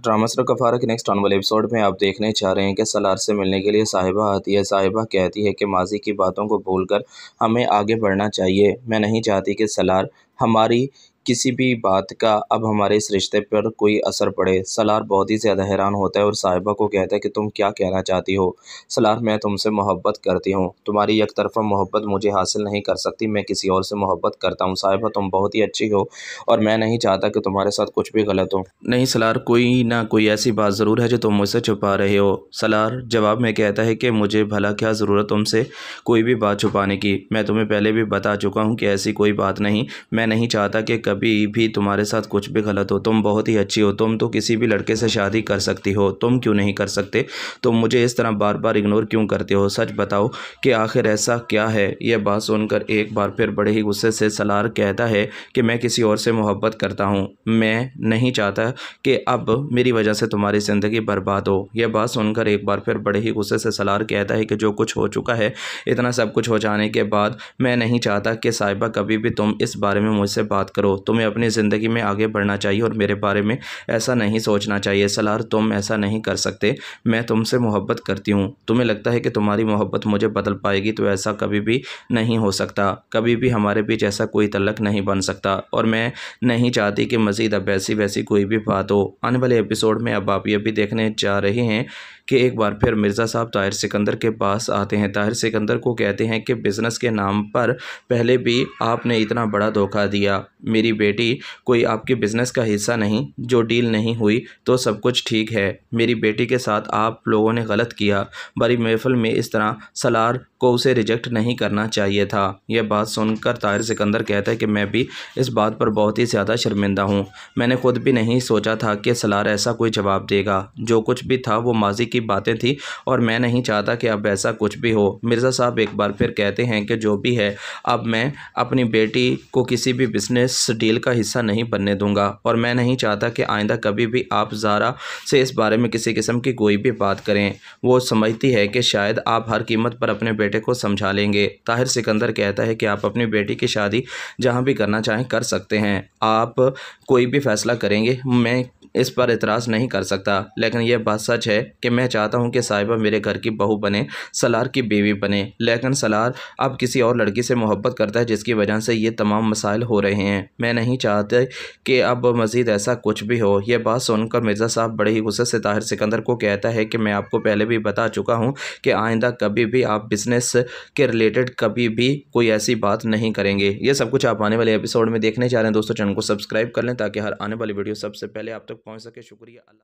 drama sir कफारा के next ऑनवल वाले episode में आप देखने चाह रहे हैं कि सलार से मिलने के लिए साहिबा आती है साहिबा कहती है कि माजी की बातों को भूलकर हमें आगे बढ़ना चाहिए मैं नहीं चाहती कि सलार हमारी किसी भी बात का अब हमारे इस रिश्ते पर कोई असर पड़े सलार बहुत ही ज़्यादा हैरान होता है और साहिबा को कहता है कि तुम क्या कहना चाहती हो सलार मैं तुमसे मोहब्बत करती हूँ तुम्हारी एक तरफा मोहब्बत मुझे हासिल नहीं कर सकती मैं किसी और से मोहब्बत करता हूँ साहिबा तुम बहुत ही अच्छी हो और मैं नहीं चाहता कि तुम्हारे साथ कुछ भी गलत हो नहीं सलार कोई ना कोई ऐसी बात ज़रूर है जो तुम मुझसे छुपा रहे हो सलार जवाब में कहता है कि मुझे भला क्या ज़रूरत तुमसे कोई भी बात छुपाने की मैं तुम्हें पहले भी बता चुका हूँ कि ऐसी कोई बात नहीं मैं नहीं चाहता कि कभी भी तुम्हारे साथ कुछ भी गलत हो तुम बहुत ही अच्छी हो तुम तो किसी भी लड़के से शादी कर सकती हो तुम क्यों नहीं कर सकते तुम मुझे इस तरह बार बार इग्नोर क्यों करते हो सच बताओ कि आखिर ऐसा क्या है यह बात सुनकर एक बार फिर बड़े ही गुस्से से सलार कहता है कि मैं किसी और से मोहब्बत करता हूँ मैं नहीं चाहता कि अब मेरी वजह से तुम्हारी ज़िंदगी बर्बाद हो यह बात सुनकर एक बार फिर बड़े ही गुस्से से सलार कहता है कि जो कुछ हो चुका है इतना सब कुछ हो जाने के बाद मैं नहीं चाहता कि साहिबा कभी भी तुम इस बारे में मुझसे बात करो तुम्हें अपनी ज़िंदगी में आगे बढ़ना चाहिए और मेरे बारे में ऐसा नहीं सोचना चाहिए सलार तुम ऐसा नहीं कर सकते मैं तुमसे मोहब्बत करती हूँ तुम्हें लगता है कि तुम्हारी मोहब्बत मुझे बदल पाएगी तो ऐसा कभी भी नहीं हो सकता कभी भी हमारे बीच ऐसा कोई तलक नहीं बन सकता और मैं नहीं चाहती कि मज़ीद अब ऐसी वैसी कोई भी बात हो आने वाले एपिसोड में अब आप ये भी देखने जा रहे हैं कि एक बार फिर मिर्ज़ा साहब ताहिर सिकंदर के पास आते हैं ताहिर सिकंदर को कहते हैं कि बिज़नेस के नाम पर पहले भी आपने इतना बड़ा धोखा दिया मेरी बेटी कोई आपके बिज़नेस का हिस्सा नहीं जो डील नहीं हुई तो सब कुछ ठीक है मेरी बेटी के साथ आप लोगों ने गलत किया बड़ी महफल में इस तरह सलार को उसे रिजेक्ट नहीं करना चाहिए था यह बात सुनकर ताहिर सिकंदर कहता है कि मैं भी इस बात पर बहुत ही ज़्यादा शर्मिंदा हूँ मैंने खुद भी नहीं सोचा था कि सलार ऐसा कोई जवाब देगा जो कुछ भी था वो माजी की बातें थी और मैं नहीं चाहता कि अब ऐसा कुछ भी हो मिर्ज़ा साहब एक बार फिर कहते हैं कि जो भी है अब मैं अपनी बेटी को किसी भी बिजनेस डील का हिस्सा नहीं बनने दूंगा और मैं नहीं चाहता कि आइंदा कभी भी आप ज़ारा से इस बारे में किसी किस्म की कोई भी बात करें वो समझती है कि शायद आप हर कीमत पर अपने बेटे बेटे को समझा लेंगे ताहिर सिकंदर कहता है कि आप अपनी बेटी की शादी जहाँ भी करना चाहें कर सकते हैं आप कोई भी फैसला करेंगे मैं इस पर इतराज़ नहीं कर सकता लेकिन यह बात सच है कि मैं चाहता हूँ कि साहिबा मेरे घर की बहू बने सलार की बीवी बने लेकिन सलार अब किसी और लड़की से मोहब्बत करता है जिसकी वजह से ये तमाम मसाइल हो रहे हैं मैं नहीं चाहते कि अब मज़ीद ऐसा कुछ भी हो यह बात सुनकर मिर्ज़ा साहब बड़े ही गुस्से से ताहिर सिकंदर को कहता है कि मैं आपको पहले भी बता चुका हूँ कि आइंदा कभी भी आप बिज़नेस के रिलेटेड कभी भी कोई ऐसी बात नहीं करेंगे ये सब कुछ आप आने वाले एपिसोड में देखने जा रहे हैं दोस्तों चैनल को सब्सक्राइब कर लें ताकि हर आने वाली वीडियो सबसे पहले आप तक तो पहुँच सके शुक्रिया अल्लाह